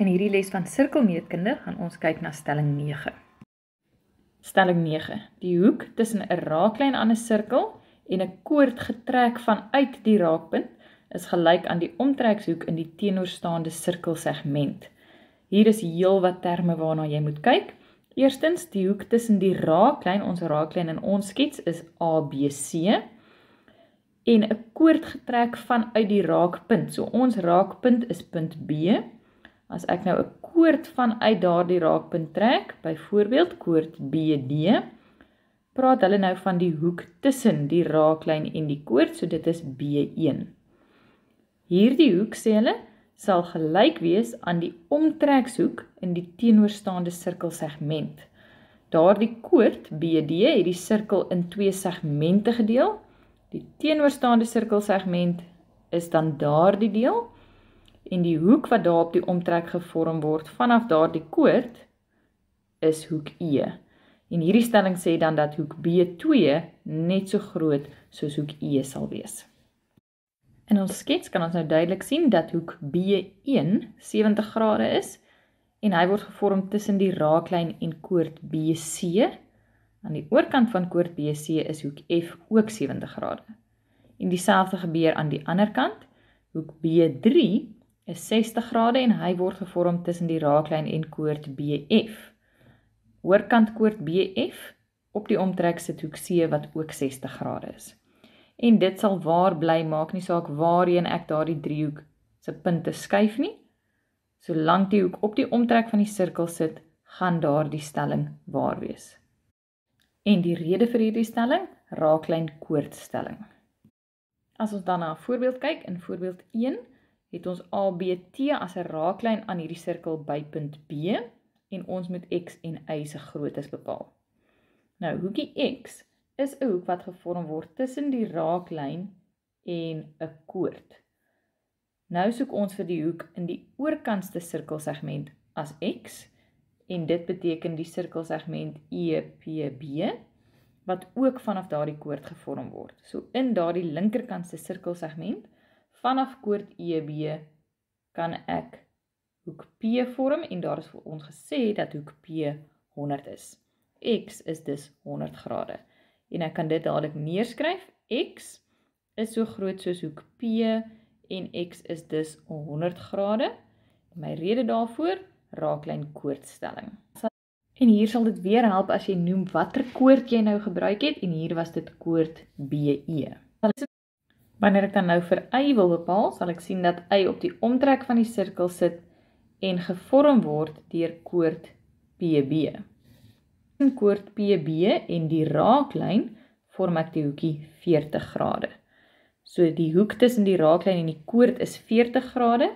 In hierdie les van sirkelmeetkunde gaan ons kyk na stelling 9. Stelling 9: Die hoek tussen 'n raaklyn aan 'n sirkel en 'n koord getrek vanuit die raakpunt is gelyk aan die omtrekshoek in die teenoorstaande sirkelsegment. Hier is heelwat terme waarna jy moet kyk. Eerstens, die hoek tussen die raaklyn, ons raaklyn in ons skets is ABC en 'n koord getrek vanuit die raakpunt. So ons raakpunt is punt B As ek nou 'n koord van uit daardie raakpunt trek, byvoorbeeld koord BD, praat hulle nou van die hoek tussen die raaklyn en die koord, so dit is B1. Hierdie hoek sê hulle sal gelyk wees aan die omtrekshoek in die teenoorstaande sirkelsegment. Daardie koord BD het die sirkel in twee segmente gedeel. Die teenoorstaande sirkelsegment is dan daardie deel en die hoek wat daar op die omtrek gevorm word vanaf daardie koord is hoek E. En hierdie stelling sê dan dat hoek B2 net so groot soos hoek E sal wees. In ons skets kan ons nou duidelik sien dat hoek B1 70 grade is en hy word gevorm tussen die raaklijn en koord BC. Aan die oorkant van koord BC is hoek F ook 70 grade. En die gebeur aan die ander kant, hoek B3 is 60 grade en hy word gevorm tussen die raaklijn en koord BF. Hoorkant koord BF op die omtrek sit hoek C wat ook 60 grade is. En dit sal waar bly maak nie saak waarheen ek daar die driehoek sy punte skuif nie. Solang die hoek op die omtrek van die cirkel sit, gaan daar die stelling waar wees. En die rede vir hierdie stelling, raaklijn koordstelling. As ons dan na voorbeeld kyk, in voorbeeld 1, het ons ABT as 'n raaklyn aan hierdie sirkel by punt B en ons moet x en y se groottes bepaal. Nou, hoekie x is 'n hoek wat gevorm word tussen die raaklyn en 'n koord. Nou soek ons vir die hoek in die oorkantste sirkelsegment as x en dit beteken die sirkelsegment EPB wat ook vanaf daardie koord gevorm word. So in daardie linkerkantste sirkelsegment vanaf koord EB kan ek hoek P vorm en daar is vir ons gesê dat hoek P 100 is. X is dus 100 grade. En ek kan dit dadelik neerskryf. X is so groot soos hoek P en X is dus 100 grade. My rede daarvoor raaklyn koordstelling. En hier sal dit weer help as jy noem watter koord jy nou gebruik het en hier was dit koord BE. Dan is dit Wanneer ek dan nou vir y wil bepaal, sal ek sien dat y op die omtrek van die sirkel sit en gevorm word deur koord PB. In koord PB en die raaklyn vorm ek die hoekie 40 grade. So die hoek tussen die raaklyn en die koord is 40 grade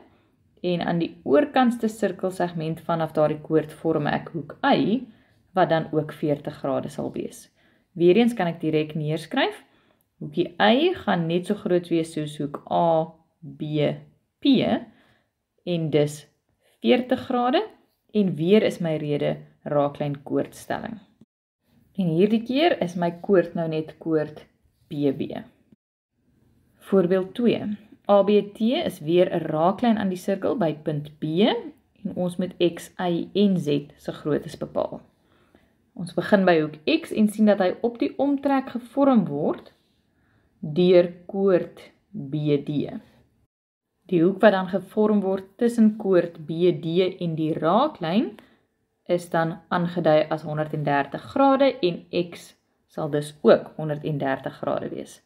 en aan die oorkantste sirkelsegment vanaf daardie koord vorm ek hoek y wat dan ook 40 grade sal wees. Weereens kan ek direk neerskryf Hoekie Y gaan net so groot wees soos hoek A, B, P en dus 40 grade en weer is my rede raaklyn koordstelling. En hierdie keer is my koord nou net koord BB. Voorbeeld 2. ABT is weer 'n raaklyn aan die sirkel by punt B en ons moet X, Y en Z se groottes bepaal. Ons begin by hoek X en sien dat hy op die omtrek gevorm word deur koord BD. Die hoek wat dan gevorm word tussen koord BD en die raaklyn is dan aangedui as 130 grade en X sal dus ook 130 grade wees.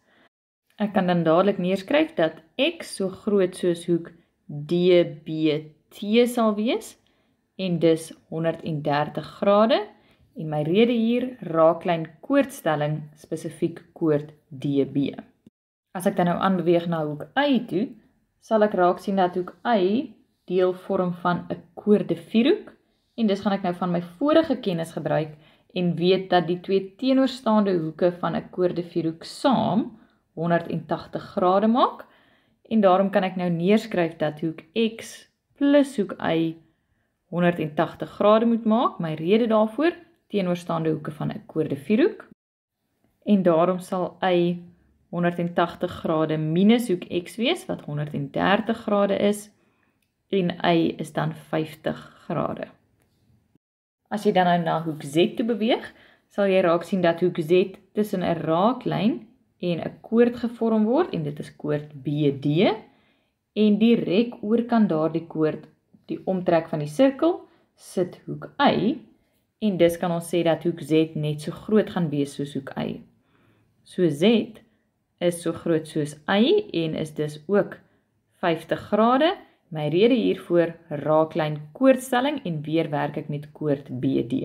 Ek kan dan dadelik neerskryf dat X so groot soos hoek DBT sal wees en dus 130 grade is. En my rede hier raak klein koortstelling spesifiek koort DB. As ek dan nou aanbeweeg na hoek Y toe, sal ek raak sien dat hoek Y deel vorm van 'n koorde vierhoek en dis gaan ek nou van my vorige kennis gebruik en weet dat die twee teenoorstaande hoeke van 'n koorde vierhoek saam 180 grade maak en daarom kan ek nou neerskryf dat hoek X plus hoek Y 180 grade moet maak. My rede daarvoor is teenoorstaande hoeke van 'n koorde vierhoek en daarom sal y 180 grade minus hoek x wees wat 130 grade is en y is dan 50 grade. As jy dan nou na hoek z toe beweeg, sal jy raak sien dat hoek z tussen 'n raaklyn en 'n koord gevorm word en dit is koord BD en direk oor kan daardie koord die omtrek van die sirkel sit hoek y En dis kan ons sê dat hoek Z net so groot gaan wees soos hoek Y. So Z is so groot soos Y en is dis ook 50 grade. My rede hiervoor raaklijn koordstelling en weer werk ek met koord BD.